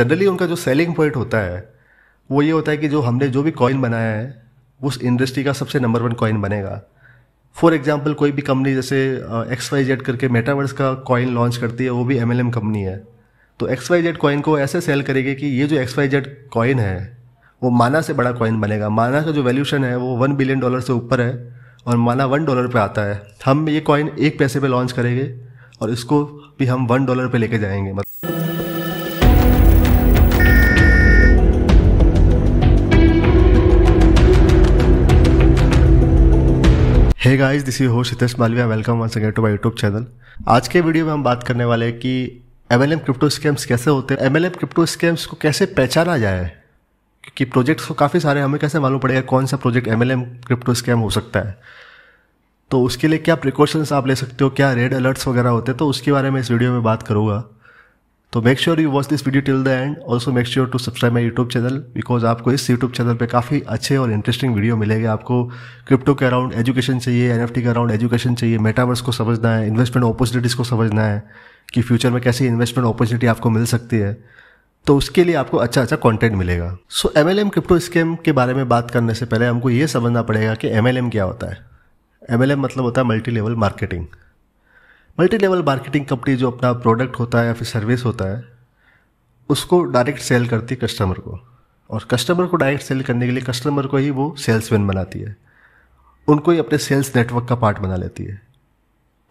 generally उनका जो selling point होता है वो ये होता है कि जो हमने जो भी कॉइन बनाया है उस इंडस्ट्री का सबसे नंबर वन कॉइन बनेगा फॉर एग्जाम्पल कोई भी कंपनी जैसे एक्स वाई जेड करके मेटावर्स का कॉइन लॉन्च करती है वो भी एम कंपनी है तो एक्स वाई जेड कॉइन को ऐसे सेल करेगी कि ये जो एक्स वाई जेड कॉइन है वो माना से बड़ा कॉइन बनेगा माना का जो वैल्यूशन है वो वन बिलियन डॉलर से ऊपर है और माना वन डॉलर पे आता है हम ये कॉइन एक पैसे पे लॉन्च करेंगे और इसको भी हम वन डॉलर पे लेके जाएंगे मतलब hey guys this is host Hitesh Malviya welcome once again to my YouTube channel आज के वीडियो में हम बात करने वाले हैं कि एम क्रिप्टो स्कैम्स कैसे होते हैं एम एल क्रिप्टो स्कैम्स को कैसे पहचाना जाए क्योंकि प्रोजेक्ट्स को काफ़ी सारे हमें कैसे मालूम पड़ेगा कौन सा प्रोजेक्ट एम क्रिप्टो स्कैम हो सकता है तो उसके लिए क्या प्रिकॉशंस आप ले सकते हो क्या रेड अलर्ट्स वगैरह होते हैं तो उसके बारे में इस वीडियो में बात करूँगा तो make sure you watch this video till the end also make sure to subscribe my YouTube channel because आपको इस यूट्यूब चैनल पर काफ़ी अच्छे और इंटरेस्टिंग वीडियो मिलेंगे आपको क्रिप्टो के अराउंड एजुकेशन चाहिए एन एफ के अराउंड एजुकेशन चाहिए मेटावर्स को समझना है इन्वेस्टमेंट अपॉर्चुनिटीज़ को समझना है कि फ्यूचर में कैसी इन्वेस्टमेंट अपॉर्चुनिटी आपको मिल सकती है तो उसके लिए आपको अच्छा अच्छा कंटेंट मिलेगा so M L M crypto scam के बारे में बात करने से पहले हमको ये समझना पड़ेगा कि एम एल एम क्या होता है एम एल एम मतलब होता है multi level marketing multi level marketing company जो अपना प्रोडक्ट होता है या फिर सर्विस होता है उसको डायरेक्ट सेल करती है कस्टमर को और कस्टमर को डायरेक्ट सेल करने के लिए कस्टमर को ही वो सेल्समैन बनाती है उनको ही अपने सेल्स नेटवर्क का पार्ट बना लेती है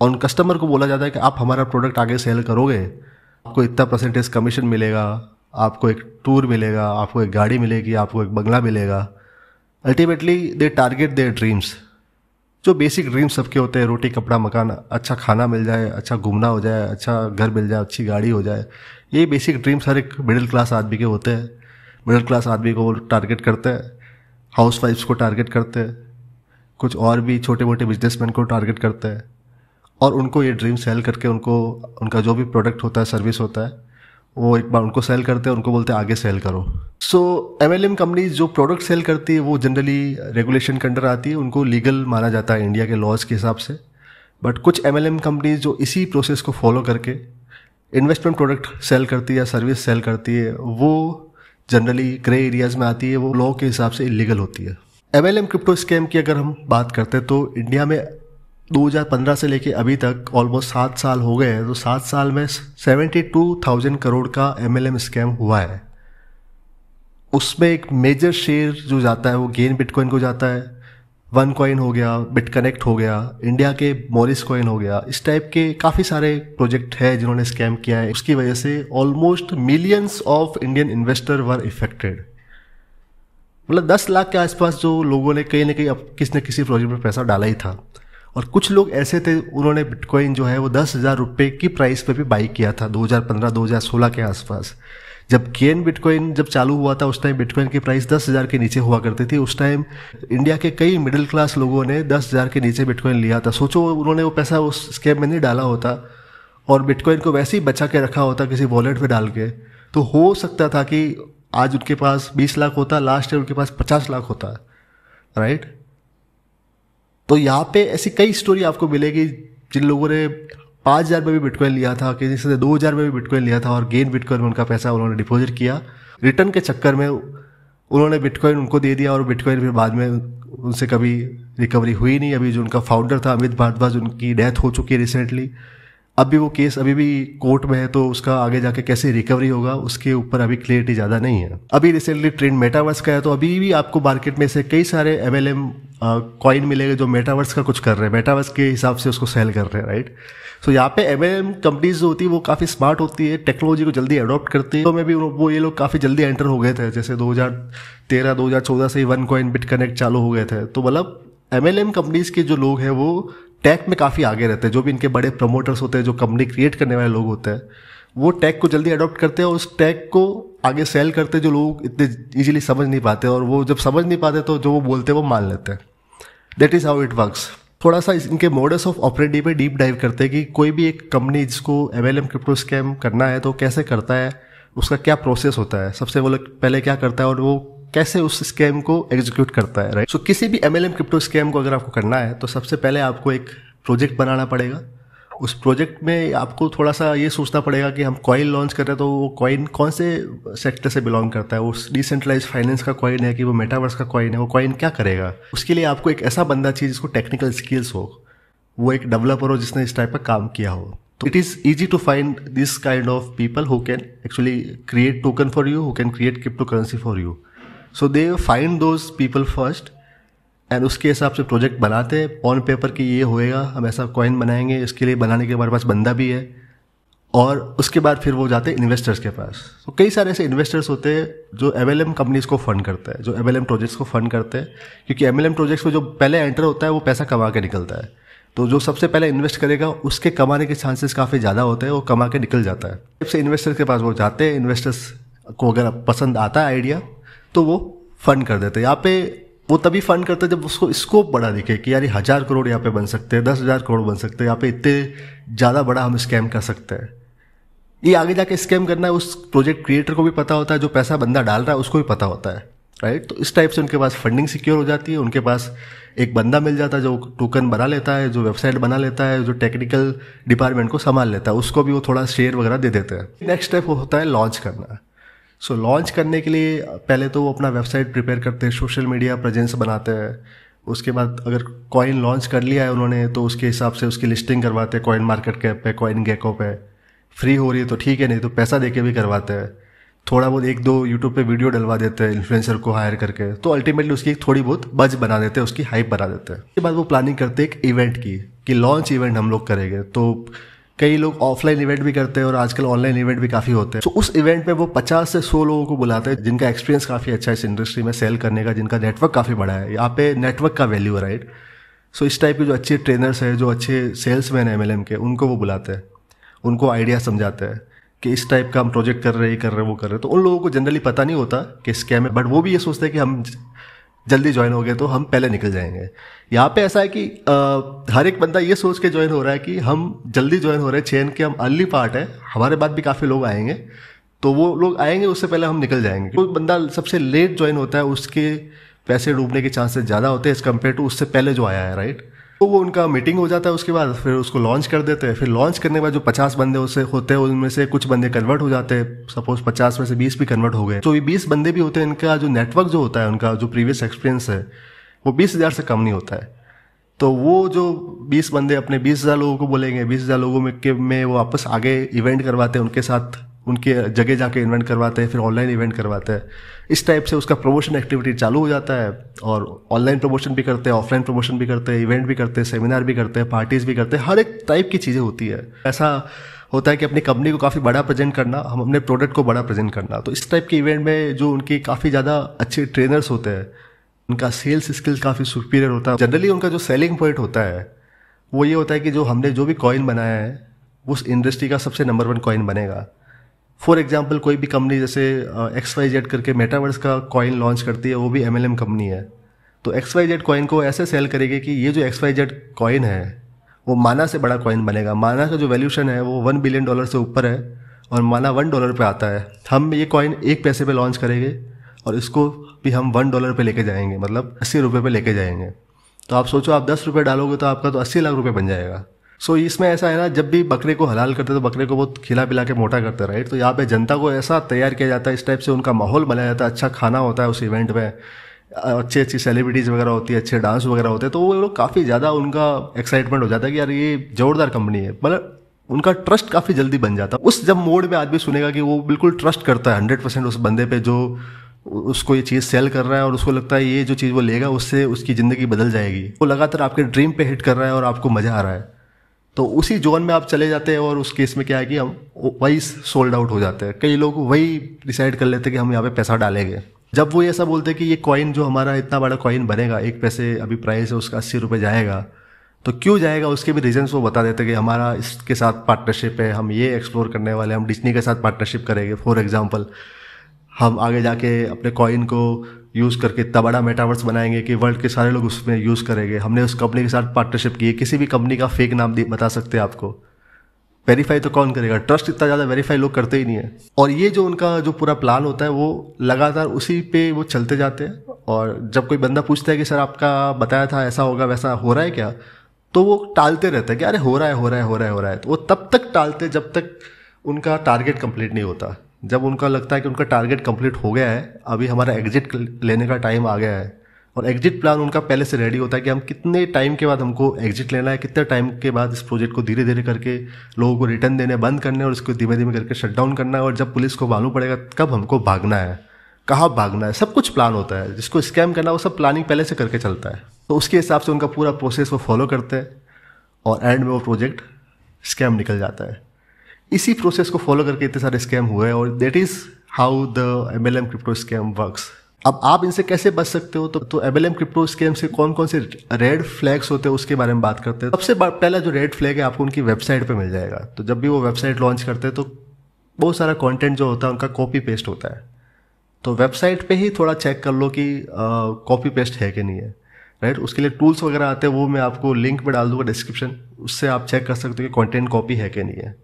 और उन कस्टमर को बोला जाता है कि आप हमारा प्रोडक्ट आगे सेल करोगे आपको इतना परसेंटेज कमीशन मिलेगा आपको एक टूर मिलेगा आपको एक गाड़ी मिलेगी आपको एक बंगला मिलेगा ultimately they target their dreams जो बेसिक ड्रीम सबके होते हैं रोटी कपड़ा मकान अच्छा खाना मिल जाए अच्छा घूमना हो जाए अच्छा घर मिल जाए अच्छी गाड़ी हो जाए ये बेसिक ड्रीम्स हर एक मिडिल क्लास आदमी के होते हैं मिडिल क्लास आदमी को वो टारगेट करते हैं हाउस वाइफ्स को टारगेट करते हैं कुछ और भी छोटे मोटे बिजनेसमैन को टारगेट करते हैं और उनको ये ड्रीम सेल करके उनको उनका जो भी प्रोडक्ट होता है सर्विस होता है वो एक बार उनको सेल करते हैं उनको बोलते हैं आगे सेल करो so M L M companies जो प्रोडक्ट सेल करती है वो जनरली रेगुलेशन के अंडर आती है उनको लीगल माना जाता है इंडिया के लॉज के हिसाब से बट कुछ एम एल एम कंपनीज जो इसी प्रोसेस को फॉलो करके इन्वेस्टमेंट प्रोडक्ट सेल करती है या सर्विस सेल करती है वो जनरली ग्रे एरियाज में आती है वो लॉ के हिसाब से इलीगल होती है M L M crypto scam की अगर हम बात करते हैं तो इंडिया में 2015 से लेके अभी तक ऑलमोस्ट सात साल हो गए हैं तो सात साल में 72,000 करोड़ का एम स्कैम हुआ है उसमें एक मेजर शेयर जो जाता है वो गेन बिटकॉइन को जाता है वन कॉइन हो गया बिटकनेक्ट हो गया इंडिया के मोरिस कॉइन हो गया इस टाइप के काफ़ी सारे प्रोजेक्ट है जिन्होंने स्कैम किया है उसकी वजह से almost millions of Indian investor were affected मतलब दस लाख के आसपास जो लोगों ने कहीं ना कहीं अब किसी न किसी प्रोजेक्ट में पैसा डाला ही था और कुछ लोग ऐसे थे उन्होंने बिटकॉइन जो है वो दस हज़ार रुपये की प्राइस पे भी बाई किया था 2015-2016 के आसपास जब केन बिटकॉइन जब चालू हुआ था उस टाइम बिटकॉइन की प्राइस दस हज़ार के नीचे हुआ करती थी उस टाइम इंडिया के कई मिडिल क्लास लोगों ने दस हज़ार के नीचे बिटकॉइन लिया था सोचो उन्होंने वो पैसा उस स्कैम में नहीं डाला होता और बिटकॉइन को वैसे ही बचा के रखा होता किसी वॉलेट में डाल के तो हो सकता था कि आज उनके पास बीस लाख होता लास्ट ईयर उनके पास पचास लाख होता राइट तो यहाँ पे ऐसी कई स्टोरी आपको मिलेगी जिन लोगों ने पाँच हज़ार में भी बिटकॉइन लिया था किसी से दो हज़ार में भी बिटकॉइन लिया था और गेन बिटकॉइन में उनका पैसा उन्होंने डिपॉजिट किया रिटर्न के चक्कर में उन्होंने बिटकॉइन उनको दे दिया और बिटकॉइन फिर बाद में उनसे कभी रिकवरी हुई नहीं अभी जो उनका फाउंडर था अमित भारद्वाज उनकी डेथ हो चुकी है रिसेंटली अभी वो केस अभी भी कोर्ट में है तो उसका आगे जाके कैसे रिकवरी होगा उसके ऊपर अभी क्लियरिटी ज़्यादा नहीं है अभी रिसेंटली ट्रेंड मेटावर्स का है तो अभी भी आपको मार्केट में से कई सारे एम एल एम कॉइन मिलेगा जो मेटावर्स का कुछ कर रहे हैं मेटावर्स के हिसाब से उसको सेल कर रहे हैं राइट सो so, यहाँ पे एम एल एम कंपनीज जो होती है वो काफ़ी स्मार्ट होती है टेक्नोलॉजी को जल्दी अडॉप्ट करती है तो मैं भी वो ये लोग काफ़ी जल्दी एंटर हो गए थे जैसे 2013 2014 से ही वन कॉइन बिट कनेक्ट चालू हो गए थे तो मतलब एम एल एम कंपनीज के जो लोग हैं वो टैक में काफ़ी आगे रहते हैं जो भी इनके बड़े प्रमोटर्स होते हैं जो कंपनी क्रिएट करने वाले लोग होते हैं वो टैग को जल्दी अडॉप्ट करते हैं और उस टैग को आगे सेल करते हैं जो लोग इतने इजीली समझ नहीं पाते और वो जब समझ नहीं पाते तो जो वो बोलते हैं वो मान लेते हैं that is how it works थोड़ा सा इनके मॉडल्स ऑफ ऑपरेटिव पे डीप डाइव करते हैं कि कोई भी एक कंपनी जिसको M L M crypto scam करना है तो कैसे करता है उसका क्या प्रोसेस होता है सबसे वो लोग पहले क्या करता है और वो कैसे उस स्कैम को एग्जीक्यूट करता है राइट सो so, किसी भी एमएलएम क्रिप्टो स्कैम को अगर आपको करना है तो सबसे पहले आपको एक प्रोजेक्ट बनाना पड़ेगा उस प्रोजेक्ट में आपको थोड़ा सा ये सोचना पड़ेगा कि हम कॉइन लॉन्च कर रहे हैं तो वो कॉइन कौन से सेक्टर से बिलोंग करता है वो डिसेंट्रलाइज फाइनेंस का कॉइन है कि वो मेटावर्स का कॉइन है वो कॉइन क्या करेगा उसके लिए आपको एक ऐसा बंदा चाहिए जिसको टेक्निकल स्किल्स हो वो एक डेवलपर हो जिसने इस टाइप का काम किया हो तो it is easy to find this kind of people who can actually create token for you who can create crypto currency for you so they find those people first and उसके हिसाब से project बनाते हैं on paper कि ये होएगा हम ऐसा कॉइन बनाएंगे इसके लिए बनाने के हमारे पास बंदा भी है और उसके बाद फिर वो जाते हैं इन्वेस्टर्स के पास तो कई सारे ऐसे इन्वेस्टर्स होते हैं जो एम एल एम कंपनीज को फंड करता है जो एम एल एम प्रोजेक्ट्स को फंड करते हैं क्योंकि एम एल एम प्रोजेक्ट्स में जो पहले एंटर होता है वो पैसा कमा के निकलता है तो जो सबसे पहले इन्वेस्ट करेगा उसके कमाने के चांसेस काफ़ी ज़्यादा होते हैं वो कमा के निकल जाता है से इन्वेस्टर्स के पास वो जाते हैं इन्वेस्टर्स को अगर पसंद आता है आइडिया तो वो फंड कर देते यहाँ पे वो तभी फंड करते जब उसको स्कोप बड़ा दिखे कि यार हज़ार करोड़ यहाँ पे बन सकते हैं दस हज़ार करोड़ बन सकते हैं यहाँ पे इतने ज़्यादा बड़ा हम स्कैम कर सकते हैं ये आगे जाके स्कैम करना है उस प्रोजेक्ट क्रिएटर को भी पता होता है जो पैसा बंदा डाल रहा है उसको भी पता होता है राइट तो इस टाइप से उनके पास फंडिंग सिक्योर हो जाती है उनके पास एक बंदा मिल जाता है जो टोकन बना लेता है जो वेबसाइट बना लेता है जो टेक्निकल डिपार्टमेंट को संभाल लेता है उसको भी वो थोड़ा शेयर वगैरह दे देते हैं नेक्स्ट स्टेप होता है लॉन्च करना सो so, लॉन्च करने के लिए पहले तो वो अपना वेबसाइट प्रिपेयर करते हैं सोशल मीडिया प्रेजेंस बनाते हैं उसके बाद अगर कॉइन लॉन्च कर लिया है उन्होंने तो उसके हिसाब से उसकी लिस्टिंग करवाते हैं कॉइन मार्केट कैप पे कॉइन गेको पे फ्री हो रही है तो ठीक है नहीं तो पैसा दे के भी करवाते हैं थोड़ा बहुत एक दो यूट्यूब पे वीडियो डलवा देते हैं इन्फ्लुएंसर को हायर करके तो अल्टीमेटली उसकी थोड़ी बहुत बज बना देते हैं उसकी हाइप बना देते हैं उसके बाद वो प्लानिंग करते हैं एक इवेंट की कि लॉन्च इवेंट हम लोग करेंगे तो कई लोग ऑफलाइन इवेंट भी करते हैं और आजकल ऑनलाइन इवेंट भी काफ़ी होते हैं तो उस इवेंट में वो पचास से सौ लोगों को बुलाते हैं जिनका एक्सपीरियंस काफ़ी अच्छा है इस इंडस्ट्री में सेल करने का जिनका नेटवर्क काफ़ी बड़ा है यहाँ पे नेटवर्क का वैल्यू है राइट सो इस टाइप के जो अच्छे ट्रेनर्स हैं जो अच्छे सेल्स मैन है एम के उनको वो बुलाते हैं उनको आइडिया समझाते हैं कि इस टाइप का हम प्रोजेक्ट कर रहे हैं कर रहे हैं वो कर रहे हैं तो उन लोगों को जनरली पता नहीं होता कि स्कैम है बट वो भी ये सोचते हैं कि हम जल्दी ज्वाइन हो गए तो हम पहले निकल जाएंगे यहाँ पे ऐसा है कि आ, हर एक बंदा ये सोच के ज्वाइन हो रहा है कि हम जल्दी ज्वाइन हो रहे हैं चेन के हम अर्ली पार्ट है हमारे बाद भी काफ़ी लोग आएंगे तो वो लोग आएंगे उससे पहले हम निकल जाएंगे कोई बंदा सबसे लेट ज्वाइन होता है उसके पैसे डूबने के चांसेस ज़्यादा होते हैं एज़ कम्पेयर टू उससे पहले जो आया है राइट तो वो उनका मीटिंग हो जाता है उसके बाद फिर उसको लॉन्च कर देते हैं फिर लॉन्च करने के बाद जो पचास बंदे उससे होते हैं उनमें से कुछ बंदे कन्वर्ट हो जाते हैं सपोज पचास में से बीस भी कन्वर्ट हो गए तो ये बीस बंदे भी होते हैं इनका जो नेटवर्क जो होता है उनका जो प्रीवियस एक्सपीरियंस है वो बीस हज़ार से कम नहीं होता है तो वो जो बीस बंदे अपने बीस हज़ार लोगों को बोलेंगे बीस हज़ार लोगों में के में वो वापस आगे इवेंट करवाते हैं उनके साथ उनके जगह जाके इवेंट करवाते हैं फिर ऑनलाइन इवेंट करवाते हैं इस टाइप से उसका प्रमोशन एक्टिविटी चालू हो जाता है और ऑनलाइन प्रमोशन भी करते हैं ऑफलाइन प्रमोशन भी करते हैं इवेंट भी करते हैं सेमिनार भी करते हैं पार्टीज़ भी करते हैं हर एक टाइप की चीज़ें होती है ऐसा होता है कि अपनी कंपनी को काफ़ी बड़ा प्रेजेंट करना हम अपने प्रोडक्ट को बड़ा प्रेजेंट करना तो इस टाइप के इवेंट में जो उनके काफ़ी ज़्यादा अच्छे ट्रेनर्स होते हैं उनका सेल्स स्किल्स काफ़ी सुपीरियर होता है जनरली उनका जो सेलिंग पॉइंट होता है वो ये होता है कि जो हमने जो भी कॉइन बनाया है उस इंडस्ट्री का सबसे नंबर वन कॉइन बनेगा फॉर एग्जाम्पल कोई भी कंपनी जैसे एक्स वाई जेड करके मेटावर्स का कॉइन लॉन्च करती है वो भी एम एल एम कंपनी है तो एक्स वाई जेड कॉइन को ऐसे सेल करेगी कि ये जो एक्स वाई जेड कॉइन है वो माना से बड़ा कॉइन बनेगा माना का जो वैल्यूशन है वो वन बिलियन डॉलर से ऊपर है और माना वन डॉलर पे आता है हम ये कॉइन एक पैसे पे लॉन्च करेंगे और इसको भी हम वन डॉलर पे लेके जाएंगे मतलब अस्सी रुपये पे लेके जाएंगे तो आप सोचो आप दस रुपये डालोगे तो आपका तो अस्सी लाख रुपये बन जाएगा सो so, इसमें ऐसा है ना जब भी बकरे को हलाल करते तो बकरे को बहुत खिला पिला के मोटा करते राइट तो यहाँ पे जनता को ऐसा तैयार किया जाता है इस टाइप से उनका माहौल बनाया जाता है अच्छा खाना होता है उस इवेंट में अच्छी अच्छी सेलिब्रिटीज़ वगैरह होती है अच्छे डांस वगैरह होते हैं तो वो लोग काफ़ी ज़्यादा उनका एक्साइटमेंट हो जाता है कि यार ये जोरदार कंपनी है मतलब उनका ट्रस्ट काफ़ी जल्दी बन जाता है उस जब मोड में आदमी सुनेगा कि वो बिल्कुल ट्रस्ट करता है हंड्रेड परसेंट उस बंदे पर जो उसको ये चीज़ सेल कर रहा है और उसको लगता है ये जो चीज़ वो लेगा उससे उसकी ज़िंदगी बदल जाएगी वो लगातार आपके ड्रीम पे हिट कर रहा है और आपको मज़ा आ रहा है तो उसी जोन में आप चले जाते हैं और उस केस में क्या है कि हम वही सोल्ड आउट हो जाते हैं कई लोग वही डिसाइड कर लेते हैं कि हम यहाँ पे पैसा डालेंगे जब वो ऐसा बोलते हैं कि ये कॉइन जो हमारा इतना बड़ा कॉइन बनेगा एक पैसे अभी प्राइस है उसका अस्सी रुपये जाएगा तो क्यों जाएगा उसके भी रीजन्स वो बता देते कि हमारा इसके साथ पार्टनरशिप है हम ये एक्सप्लोर करने वाले हम डिजनी के साथ पार्टनरशिप करेंगे फॉर एग्जाम्पल हम आगे जाके अपने कॉइन को यूज़ करके इतना बड़ा मेटावर्स बनाएंगे कि वर्ल्ड के सारे लोग उसमें यूज़ करेंगे हमने उस कंपनी के साथ पार्टनरशिप की है किसी भी कंपनी का फेक नाम बता सकते हैं आपको वेरीफाई तो कौन करेगा ट्रस्ट इतना ज़्यादा वेरीफाई लोग करते ही नहीं है और ये जो उनका जो पूरा प्लान होता है वो लगातार उसी पे वो चलते जाते हैं और जब कोई बंदा पूछता है कि सर आपका बताया था ऐसा होगा वैसा हो रहा है क्या तो वो टालते रहते हैं कि अरे हो रहा है हो रहा है हो रहा है हो रहा है तो वो तब तक टालते जब तक उनका टारगेट कंप्लीट नहीं होता जब उनका लगता है कि उनका टारगेट कंप्लीट हो गया है अभी हमारा एग्जिट लेने का टाइम आ गया है और एग्जिट प्लान उनका पहले से रेडी होता है कि हम कितने टाइम के बाद हमको एग्जिट लेना है कितने टाइम के बाद इस प्रोजेक्ट को धीरे धीरे करके लोगों को रिटर्न देने बंद करने और इसको धीमे धीमे करके शट डाउन करना है और जब पुलिस को मालूम पड़ेगा कब हमको भागना है कहाँ भागना है सब कुछ प्लान होता है जिसको स्कैम करना वो सब प्लानिंग पहले से करके चलता है तो उसके हिसाब से उनका पूरा प्रोसेस वो फॉलो करते हैं और एंड में वो प्रोजेक्ट स्कैम निकल जाता है इसी प्रोसेस को फॉलो करके इतने सारे स्कैम हुए हैं और that is how the M L M crypto scam work अब आप इनसे कैसे बच सकते हो तो M L M crypto scam से कौन कौन से रेड फ्लैग्स होते हैं उसके बारे में बात करते हैं सबसे पहला जो रेड फ्लैग है आपको उनकी वेबसाइट पर मिल जाएगा तो जब भी वो वेबसाइट लॉन्च करते हैं तो बहुत सारा कॉन्टेंट जो होता है उनका कॉपी पेस्ट होता है तो वेबसाइट पर ही थोड़ा चेक कर लो कि कॉपी पेस्ट है कि नहीं है राइट उसके लिए टूल्स वगैरह आते हैं वो मैं आपको लिंक में डाल दूंगा डिस्क्रिप्शन उससे आप चेक कर सकते हो कि कॉन्टेंट कॉपी है कि नहीं है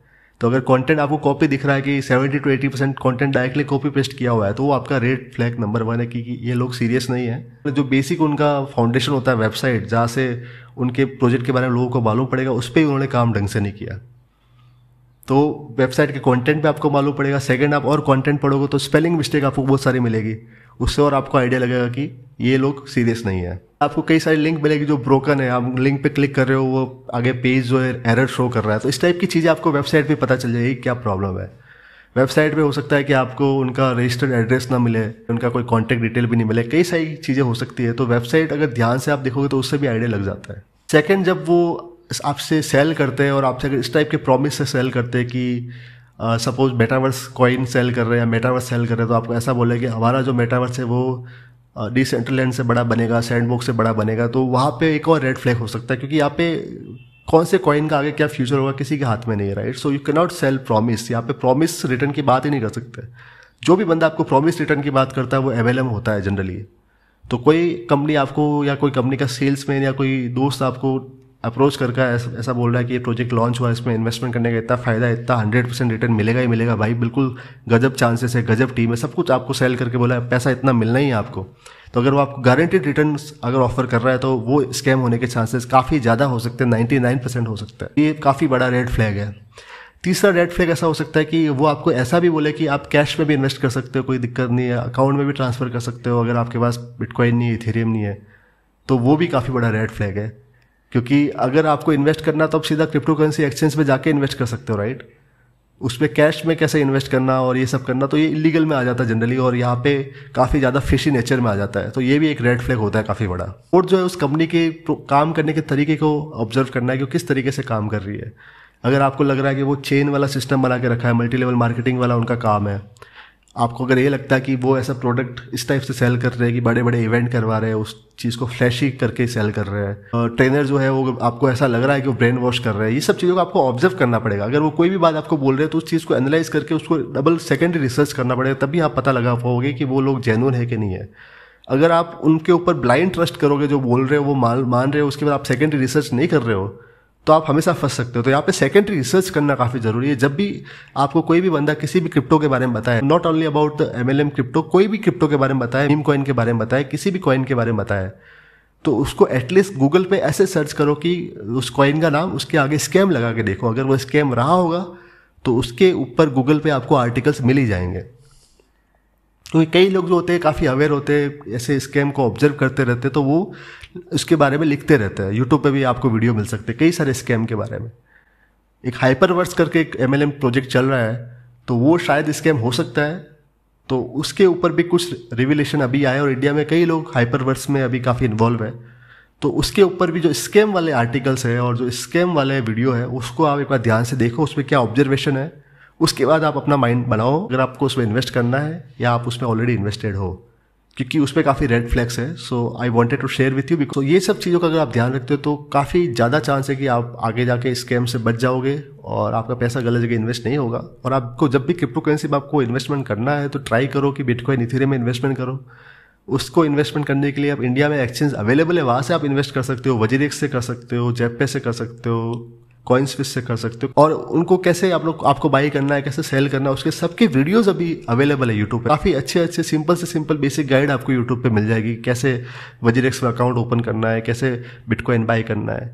तो अगर कंटेंट आपको कॉपी दिख रहा है कि 70 to 80 percent content directly copy paste किया हुआ है तो वो आपका रेड फ्लैग नंबर वन है कि, कि ये लोग सीरियस नहीं है जो बेसिक उनका फाउंडेशन होता है वेबसाइट जहाँ से उनके प्रोजेक्ट के बारे में लोगों को मालूम पड़ेगा उस पर उन्होंने काम ढंग से नहीं किया तो वेबसाइट के कंटेंट पे आपको मालूम पड़ेगा सेकंड आप और कंटेंट पढ़ोगे तो स्पेलिंग मिस्टेक आपको बहुत सारी मिलेगी उससे और आपको आइडिया लगेगा कि ये लोग सीरियस नहीं है आपको कई सारी लिंक मिलेगी जो ब्रोकन है आप लिंक पे क्लिक कर रहे हो वो आगे पेज जो है एरर शो कर रहा है तो इस टाइप की चीज़ें आपको वेबसाइट पे पता चल जाएगी क्या प्रॉब्लम है वेबसाइट पे हो सकता है कि आपको उनका रजिस्टर्ड एड्रेस ना मिले उनका कोई कॉन्टैक्ट डिटेल भी नहीं मिले कई सारी चीज़ें हो सकती है तो वेबसाइट अगर ध्यान से आप देखोगे तो उससे भी आइडिया लग जाता है सेकेंड जब वो आपसे सेल करते हैं और आपसे अगर इस टाइप के प्रॉमिस से सेल करते हैं कि सपोज मेटावर्स कॉइन सेल कर रहे हैं या मेटावर्स सेल कर रहे हैं तो आपको ऐसा बोले कि हमारा जो मेटावर्स है वो डिसेंट्रलैंड से बड़ा बनेगा सैंडबॉक्स से बड़ा बनेगा तो वहाँ पे एक और रेड फ्लैग हो सकता है क्योंकि यहाँ पे कौन से कॉइन का आगे क्या फ्यूचर होगा किसी के हाथ में नहीं right so you can not sell promise यहाँ पे प्रॉमिस रिटर्न की बात ही नहीं कर सकते जो भी बंदा आपको प्रॉमिस रिटर्न की बात करता है वो अवेलेबल होता है जनरली तो कोई कंपनी आपको या कोई कंपनी का सेल्समैन या कोई दोस्त आपको अप्रोच करके ऐसा बोल रहा है कि ये प्रोजेक्ट लॉन्च हुआ इसमें इन्वेस्टमेंट करने का इतना फ़ायदा है इतना हंड्रेड परसेंट रिटर्न मिलेगा ही मिलेगा भाई बिल्कुल गजब चांसेस है गजब टीम है सब कुछ आपको सेल करके बोला है पैसा इतना मिलना ही है आपको तो अगर वो आपको गारंटेड रिटर्न अगर ऑफर कर रहा है तो वो स्कैम होने के चांसेस काफ़ी ज़्यादा हो सकते हैं नाइन्टी नाइन परसेंट हो सकता है ये काफ़ी बड़ा रेड फ्लैग है तीसरा रेड फ्लैग ऐसा हो सकता है कि वो आपको ऐसा भी बोले कि आप कैश में भी इन्वेस्ट कर सकते हो कोई दिक्कत नहीं है अकाउंट में भी ट्रांसफ़र कर सकते हो अगर आपके पास बिटकॉइन नहीं है इथेरियम नहीं है तो वो भी काफ़ी बड़ा रेड फ्लैग है क्योंकि अगर आपको इन्वेस्ट करना तो आप सीधा क्रिप्टो करेंसी एक्सचेंज में जाके इन्वेस्ट कर सकते हो राइट उस पर कैश में कैसे इन्वेस्ट करना और ये सब करना तो ये इलीगल में आ जाता है जनरली और यहाँ पे काफ़ी ज़्यादा फिशी नेचर में आ जाता है तो ये भी एक रेड फ्लैग होता है काफ़ी बड़ा और जो है उस कंपनी के काम करने के तरीके को ऑब्जर्व करना है कि वो किस तरीके से काम कर रही है अगर आपको लग रहा है कि वो चेन वाला सिस्टम बना के रखा है मल्टी लेवल मार्केटिंग वाला उनका काम है आपको अगर ये लगता है कि वो ऐसा प्रोडक्ट इस टाइप से सेल कर रहे हैं कि बड़े बड़े इवेंट करवा रहे हैं उस चीज़ को फ्लैशी करके सेल कर रहे हैं ट्रेनर जो है वो आपको ऐसा लग रहा है कि वो ब्रेन वॉश कर रहे हैं ये सब चीज़ों को आपको ऑब्जर्व करना पड़ेगा अगर वो कोई भी बात आपको बोल रहे हैं तो उस चीज़ को एनालाइज करके उसको डबल सेकेंडरी रिसर्च करना पड़ेगा तभी आप पता लगा पाओगे कि वो लोग जेनुअन है कि नहीं है अगर आप उनके ऊपर ब्लाइंड ट्रस्ट करोगे जो बोल रहे हो वो मान मान रहे हो उसके बाद आप सेकेंडरी रिसर्च नहीं कर रहे हो तो आप हमेशा फंस सकते हो तो यहाँ पे सेकेंडरी रिसर्च करना काफ़ी जरूरी है जब भी आपको कोई भी बंदा किसी भी क्रिप्टो के बारे में बताए not only about M L M crypto कोई भी क्रिप्टो के बारे में बताए मीम कॉइन के बारे में बताए किसी भी कॉइन के बारे में बताए तो उसको एटलीस्ट गूगल पे ऐसे सर्च करो कि उस कॉइन का नाम उसके आगे स्कैम लगा के देखो अगर वो स्कैम रहा होगा तो उसके ऊपर गूगल पे आपको आर्टिकल्स मिल ही जाएंगे क्योंकि कई लोग जो होते हैं काफ़ी अवेयर होते हैं ऐसे स्कैम को ऑब्जर्व करते रहते हैं तो वो उसके बारे में लिखते रहते हैं यूट्यूब पे भी आपको वीडियो मिल सकते हैं कई सारे स्कैम के बारे में एक हाइपरवर्स करके एक एम प्रोजेक्ट चल रहा है तो वो शायद स्कैम हो सकता है तो उसके ऊपर भी कुछ रिविलेशन अभी आए और इंडिया में कई लोग हाइपरवर्स में अभी काफ़ी इन्वॉल्व है तो उसके ऊपर भी जो स्कैम वाले आर्टिकल्स हैं और जो स्कैम वाले वीडियो है उसको आप एक बार ध्यान से देखो उसमें क्या ऑब्जर्वेशन है उसके बाद आप अपना माइंड बनाओ अगर आपको उसमें इन्वेस्ट करना है या आप उसमें ऑलरेडी इन्वेस्टेड हो क्योंकि उसमें काफ़ी रेड फ्लैक्स है so I wanted to share with you because ये सब चीज़ों का अगर आप ध्यान रखते हो तो काफ़ी ज़्यादा चांस है कि आप आगे जाके इस स्कैम से बच जाओगे और आपका पैसा गलत जगह इन्वेस्ट नहीं होगा और आपको जब भी क्रिप्टो करेंसी में आपको इन्वेस्टमेंट करना है तो ट्राई करो कि बिटकॉइन इथेरियम में इन्वेस्टमेंट करो उसको इन्वेस्टमेंट करने के लिए आप इंडिया में एक्सचेंज अवेलेबल है वहाँ से आप इन्वेस्ट कर सकते हो वजीरेक्स से कर सकते हो जेपे से कर सकते हो कॉइन स्विच से कर सकते हो और उनको कैसे आप लोग आपको बाई करना है कैसे सेल करना है उसके सबके वीडियोज अभी अवेलेबल है यूट्यूब पर काफ़ी अच्छे अच्छे सिंपल से सिंपल बेसिक गाइड आपको यूट्यूब पर मिल जाएगी कैसे वजीर एक्स अकाउंट ओपन करना है कैसे बिटकॉइन बाई करना है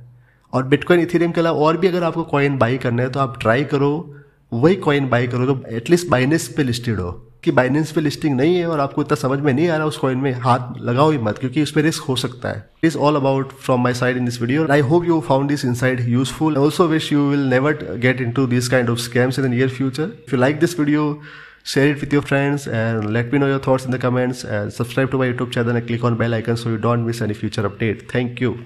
और बिटकॉइन इथेरियम के अलावा और भी अगर आपको कॉइन बाई करना है तो आप ट्राई करो वही कॉइन बाई करो जो तो एटलीस्ट बाइनेस पे लिस्टेड हो कि बाइनेंस पे लिस्टिंग नहीं है और आपको इतना समझ में नहीं आ रहा उस कॉइन में हाथ लगाओ ही मत क्योंकि उसमें रिस्क हो सकता है it is all about from my side in this video I hope you found this in side useful also wish you will never get into this kind of scams in the near future if you like this video share it with your friends and let me know your thoughts in the comments and subscribe to my YouTube channel and click on bell icon so you don't miss any future update thank you